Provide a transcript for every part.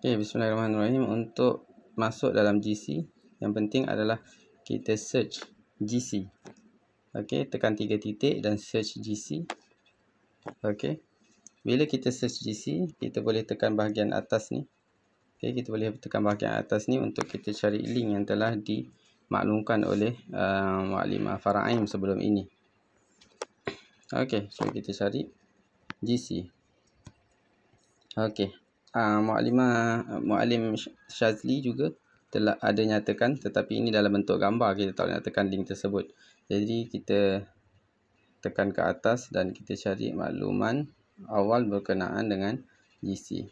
Okay, bismillahirrahmanirrahim. Untuk masuk dalam GC, yang penting adalah kita search GC. Okay, tekan tiga titik dan search GC. Okay, bila kita search GC, kita boleh tekan bahagian atas ni. Okay, kita boleh tekan bahagian atas ni untuk kita cari link yang telah dimaklumkan oleh uh, Wa'limah Fara'im sebelum ini. Okay, so kita cari GC. Okay. Mu'alimah Mu'alim Shazli juga telah ada ah, nyatakan tetapi ini dalam bentuk gambar kita tak nyatakan link tersebut. Jadi kita tekan ke atas dan kita cari makluman awal berkenaan dengan GC.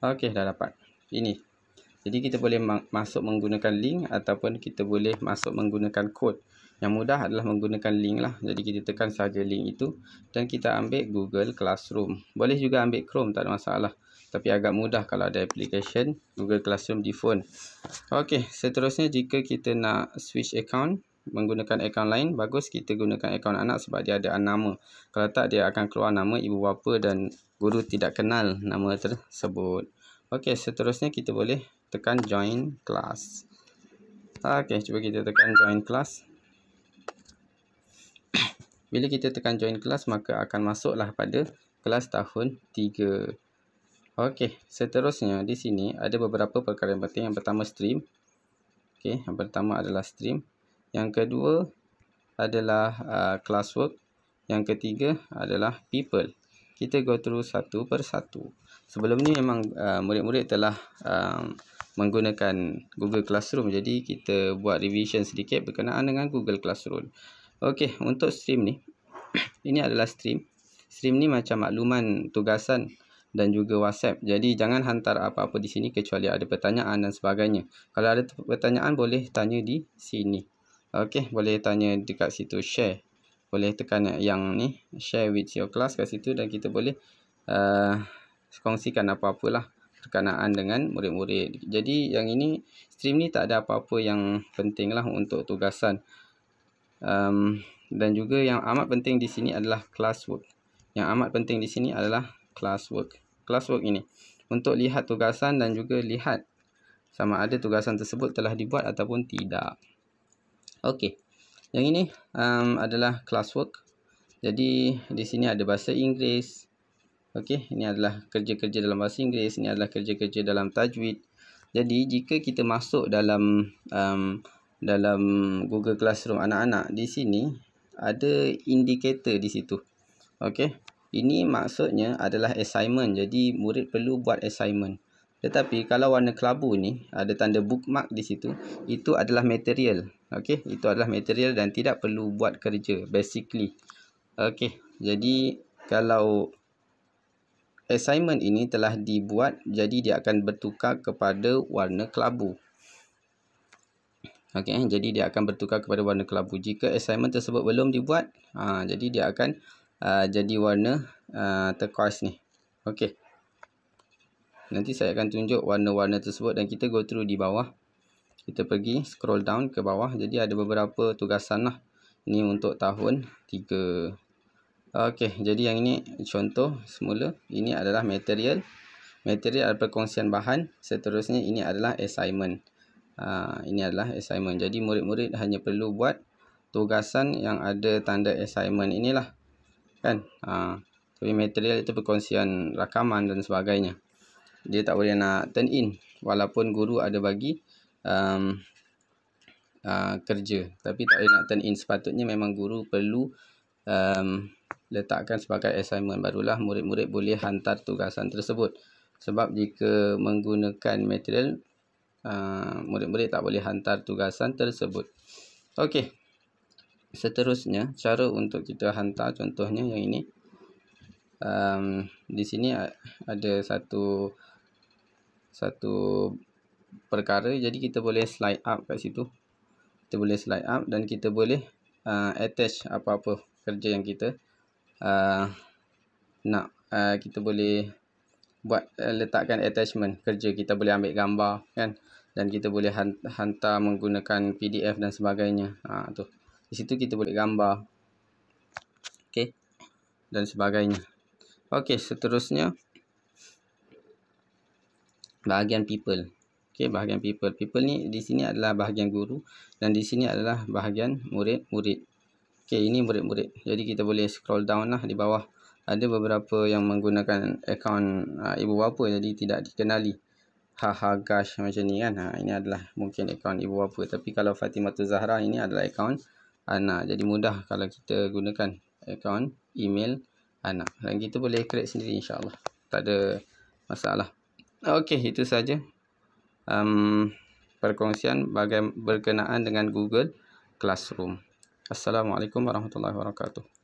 Okey dah dapat. Ini. Jadi kita boleh ma masuk menggunakan link ataupun kita boleh masuk menggunakan kod. Yang mudah adalah menggunakan link lah. Jadi kita tekan saja link itu dan kita ambil Google Classroom. Boleh juga ambil Chrome tak ada masalah tapi agak mudah kalau ada application Google Classroom di phone. Okey, seterusnya jika kita nak switch account menggunakan account lain, bagus kita gunakan account anak sebab dia ada nama. Kalau tak dia akan keluar nama ibu bapa dan guru tidak kenal nama tersebut. Okey, seterusnya kita boleh tekan join class. Okey, cuba kita tekan join class. Bila kita tekan join class maka akan masuklah pada kelas tahun 3. Okey, seterusnya di sini ada beberapa perkara yang penting. Yang pertama stream. Okey, yang pertama adalah stream. Yang kedua adalah uh, classwork. Yang ketiga adalah people. Kita go through satu per satu. Sebelum ni memang uh, murid-murid uh, telah uh, menggunakan Google Classroom. Jadi kita buat revision sedikit berkenaan dengan Google Classroom. Okey, untuk stream ni. ini adalah stream. Stream ni macam makluman tugasan dan juga WhatsApp. Jadi jangan hantar apa-apa di sini kecuali ada pertanyaan dan sebagainya. Kalau ada pertanyaan boleh tanya di sini. Okey, boleh tanya dekat situ share. Boleh tekan yang ni share with your class kat situ dan kita boleh uh, kongsikan apa-apalah perkenaan dengan murid-murid. Jadi yang ini stream ni tak ada apa-apa yang pentinglah untuk tugasan. Um, dan juga yang amat penting di sini adalah classwork. Yang amat penting di sini adalah classwork classwork ini untuk lihat tugasan dan juga lihat sama ada tugasan tersebut telah dibuat ataupun tidak. Okey. Yang ini um, adalah classwork. Jadi di sini ada bahasa Inggeris. Okey, ini adalah kerja-kerja dalam bahasa Inggeris, ini adalah kerja-kerja dalam tajwid. Jadi jika kita masuk dalam um, dalam Google Classroom anak-anak, di sini ada indikator di situ. Okey. Ini maksudnya adalah assignment. Jadi murid perlu buat assignment. Tetapi kalau warna kelabu ni ada tanda bookmark di situ, itu adalah material. Okey, itu adalah material dan tidak perlu buat kerja basically. Okey, jadi kalau assignment ini telah dibuat, jadi dia akan bertukar kepada warna kelabu. Okey, jadi dia akan bertukar kepada warna kelabu. Jika assignment tersebut belum dibuat, ha, jadi dia akan Uh, jadi warna uh, turquoise ni. Okey. Nanti saya akan tunjuk warna-warna tersebut dan kita go through di bawah. Kita pergi scroll down ke bawah. Jadi ada beberapa tugasan lah. Ni untuk tahun 3. Okey, jadi yang ini contoh semula. Ini adalah material. Material adalah perkongsian bahan. Seterusnya ini adalah assignment. Ha, ini adalah assignment. Jadi murid-murid hanya perlu buat tugasan yang ada tanda assignment inilah kan ha, tapi material itu perkongsian rakaman dan sebagainya dia tak boleh nak turn in walaupun guru ada bagi um, uh, kerja tapi tak boleh nak turn in sepatutnya memang guru perlu um, letakkan sebagai assignment barulah murid-murid boleh hantar tugasan tersebut sebab jika menggunakan material uh, murid-murid uh, tak boleh hantar tugasan tersebut okey seterusnya cara untuk kita hantar contohnya yang ini um, di sini ada satu satu perkara jadi kita boleh slide up kat situ kita boleh slide up dan kita boleh uh, attach apa-apa kerja yang kita uh, nak uh, kita boleh buat uh, letakkan attachment kerja kita boleh ambil gambar kan dan kita boleh hantar menggunakan PDF dan sebagainya ha, tu di situ kita boleh gambar. Okey. Dan sebagainya. Okey, seterusnya bahagian people. Okey, bahagian people. People ni di sini adalah bahagian guru dan di sini adalah bahagian murid-murid. Okey, ini murid-murid. Jadi kita boleh scroll down lah di bawah. Ada beberapa yang menggunakan akaun uh, ah, ibu bapa jadi tidak dikenali. Haha ha, gosh macam ni kan. Ha, ini adalah mungkin akaun ibu bapa. Tapi kalau Fatimah Tuzahra ini adalah akaun Anak, Jadi mudah kalau kita gunakan akaun email anak. Dan kita boleh create sendiri insyaAllah. Tak ada masalah. Okey, itu sahaja. Um, perkongsian bagaimana berkenaan dengan Google Classroom. Assalamualaikum warahmatullahi wabarakatuh.